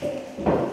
Thank you.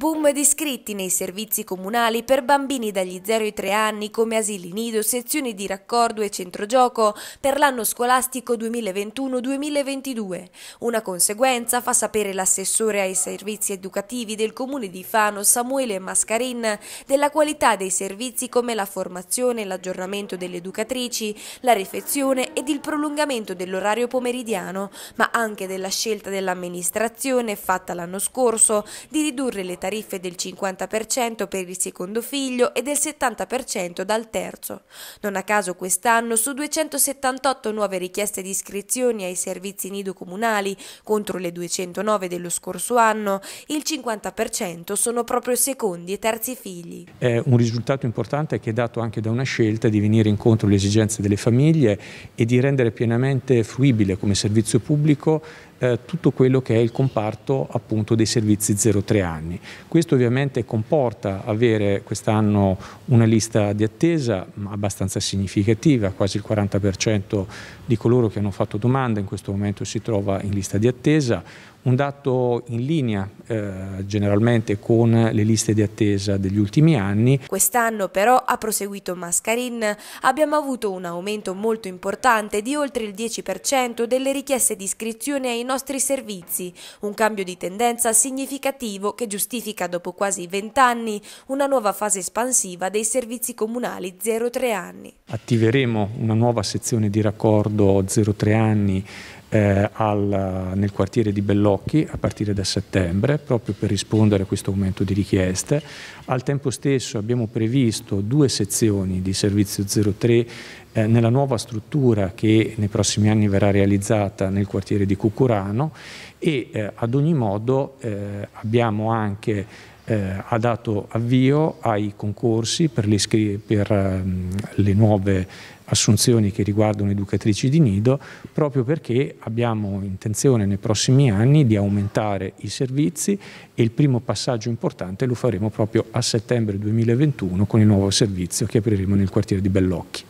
Boom di iscritti nei servizi comunali per bambini dagli 0 ai 3 anni come asili nido, sezioni di raccordo e centro gioco per l'anno scolastico 2021-2022. Una conseguenza fa sapere l'assessore ai servizi educativi del comune di Fano Samuele Mascarin della qualità dei servizi come la formazione e l'aggiornamento delle educatrici, la refezione ed il prolungamento dell'orario pomeridiano, ma anche della scelta dell'amministrazione fatta l'anno scorso di ridurre le tariffe tariffe del 50% per il secondo figlio e del 70% dal terzo. Non a caso quest'anno su 278 nuove richieste di iscrizioni ai servizi nido comunali contro le 209 dello scorso anno, il 50% sono proprio secondi e terzi figli. È un risultato importante che è dato anche da una scelta di venire incontro alle esigenze delle famiglie e di rendere pienamente fruibile come servizio pubblico eh, tutto quello che è il comparto appunto dei servizi 0-3 anni. Questo ovviamente comporta avere quest'anno una lista di attesa abbastanza significativa, quasi il 40% di coloro che hanno fatto domanda in questo momento si trova in lista di attesa, un dato in linea eh, generalmente con le liste di attesa degli ultimi anni. Quest'anno però, ha proseguito Mascarin, abbiamo avuto un aumento molto importante di oltre il 10% delle richieste di iscrizione ai nostri servizi, un cambio di tendenza significativo che giustifica dopo quasi 20 anni una nuova fase espansiva dei servizi comunali 0-3 anni. Attiveremo una nuova sezione di raccordo 0-3 anni eh, al, nel quartiere di Bellocchi a partire da settembre, proprio per rispondere a questo aumento di richieste. Al tempo stesso abbiamo previsto due sezioni di servizio 03 eh, nella nuova struttura che nei prossimi anni verrà realizzata nel quartiere di Cucurano e eh, ad ogni modo eh, abbiamo anche ha eh, dato avvio ai concorsi per le, per ehm, le nuove assunzioni che riguardano educatrici di nido, proprio perché abbiamo intenzione nei prossimi anni di aumentare i servizi e il primo passaggio importante lo faremo proprio a settembre 2021 con il nuovo servizio che apriremo nel quartiere di Bellocchi.